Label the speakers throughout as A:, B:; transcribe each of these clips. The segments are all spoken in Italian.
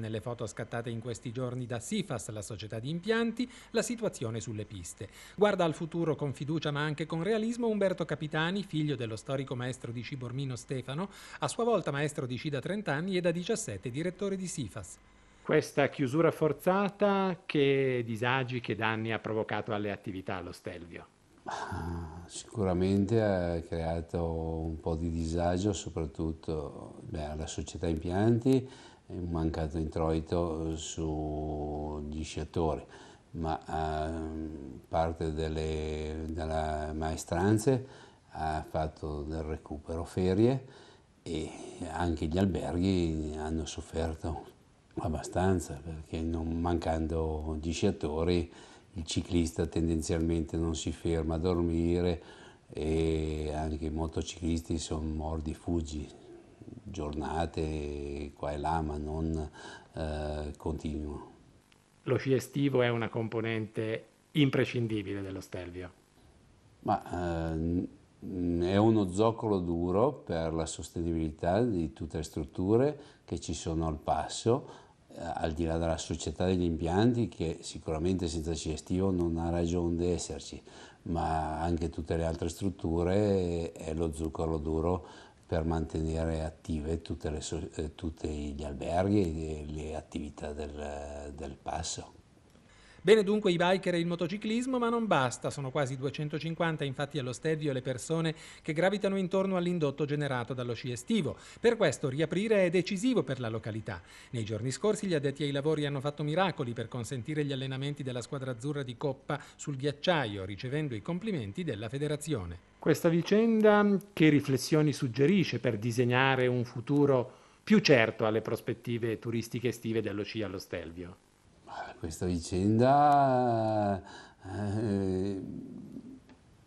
A: Nelle foto scattate in questi giorni da Sifas, la società di impianti, la situazione sulle piste. Guarda al futuro con fiducia ma anche con realismo Umberto Capitani, figlio dello storico maestro di C. Bormino Stefano, a sua volta maestro di C da 30 anni e da 17 direttore di Sifas. Questa chiusura forzata che disagi, che danni ha provocato alle attività allo Stelvio?
B: Sicuramente ha creato un po' di disagio soprattutto beh, alla società impianti un eh, mancato introito eh, sugli sciatori, ma ehm, parte delle, delle maestranze ha fatto del recupero ferie e anche gli alberghi hanno sofferto abbastanza perché non mancando gli sciatori il ciclista tendenzialmente non si ferma a dormire e anche i motociclisti sono mordi fuggi giornate qua e là, ma non eh, continuo.
A: Lo sci estivo è una componente imprescindibile dello Stelvio.
B: Ma eh, è uno zoccolo duro per la sostenibilità di tutte le strutture che ci sono al passo, eh, al di là della società degli impianti che sicuramente senza sci estivo non ha ragione di esserci, ma anche tutte le altre strutture eh, è lo zucchero duro per mantenere attive le, eh, tutti gli alberghi e le attività del, del passo.
A: Bene dunque i biker e il motociclismo, ma non basta, sono quasi 250 infatti allo stadio le persone che gravitano intorno all'indotto generato dallo sci estivo. Per questo riaprire è decisivo per la località. Nei giorni scorsi gli addetti ai lavori hanno fatto miracoli per consentire gli allenamenti della squadra azzurra di Coppa sul ghiacciaio, ricevendo i complimenti della federazione. Questa vicenda che riflessioni suggerisce per disegnare un futuro più certo alle prospettive turistiche estive dello sci allo Stelvio?
B: Questa vicenda eh,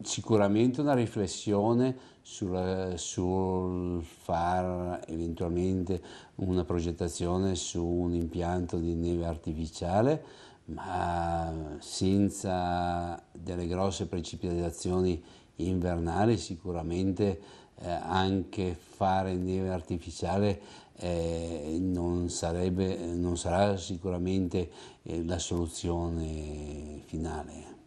B: sicuramente una riflessione sul, sul far eventualmente una progettazione su un impianto di neve artificiale, ma senza delle grosse precipitazioni invernale, sicuramente eh, anche fare neve artificiale eh, non, sarebbe, non sarà sicuramente eh, la soluzione finale.